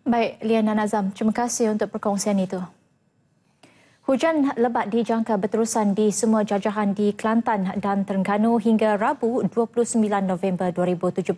Baik, Liana Nazam, terima kasih untuk perkongsian itu. Hujan lebat dijangka berterusan di semua jajahan di Kelantan dan Terengganu hingga Rabu 29 November 2017.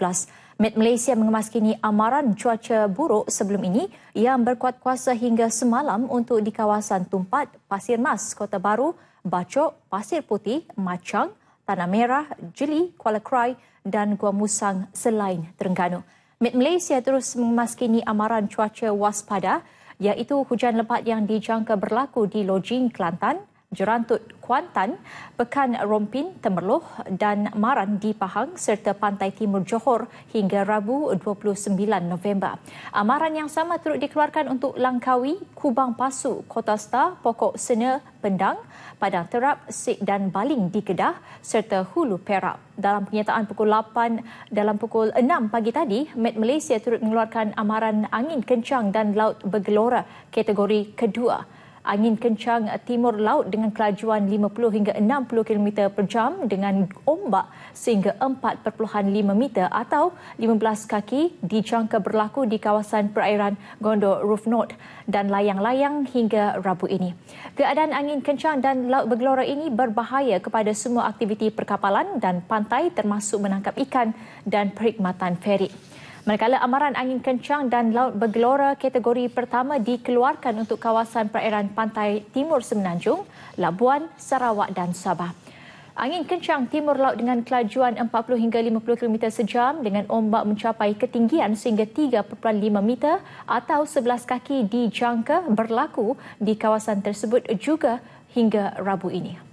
Met Malaysia mengemaskini amaran cuaca buruk sebelum ini yang berkuat kuasa hingga semalam untuk di kawasan Tumpat, Pasir Mas, Kota Baru, Bacok, Pasir Putih, Macang, Tanah Merah, Jeli, Kuala Krai dan Gua Musang selain Terengganu. Met Malaysia terus memaskini amaran cuaca waspada iaitu hujan lebat yang dijangka berlaku di Lojing, Kelantan, Jerantut Kuantan, Pekan Rompin, Temerloh dan Maran di Pahang serta Pantai Timur Johor hingga Rabu 29 November. Amaran yang sama turut dikeluarkan untuk Langkawi, Kubang Pasu, Kota Star, Pokok Sena, Pendang, Padang Terap, Sik dan Baling di Kedah serta Hulu Perak. Dalam kenyataan pukul 8 dalam pukul 6 pagi tadi, Met Malaysia turut mengeluarkan amaran angin kencang dan laut bergelora kategori kedua angin kencang timur laut dengan kelajuan 50 hingga 60 km per jam dengan ombak sehingga 4.5 meter atau 15 kaki dijangka berlaku di kawasan perairan Gondor Roof Knot dan layang-layang hingga Rabu ini. Keadaan angin kencang dan laut bergelora ini berbahaya kepada semua aktiviti perkapalan dan pantai termasuk menangkap ikan dan perkhidmatan feri. Manakala amaran angin kencang dan laut bergelora kategori pertama dikeluarkan untuk kawasan perairan pantai timur Semenanjung, Labuan, Sarawak dan Sabah. Angin kencang timur laut dengan kelajuan 40 hingga 50 km sejam dengan ombak mencapai ketinggian sehingga 3.5 meter atau 11 kaki dijangka berlaku di kawasan tersebut juga hingga Rabu ini.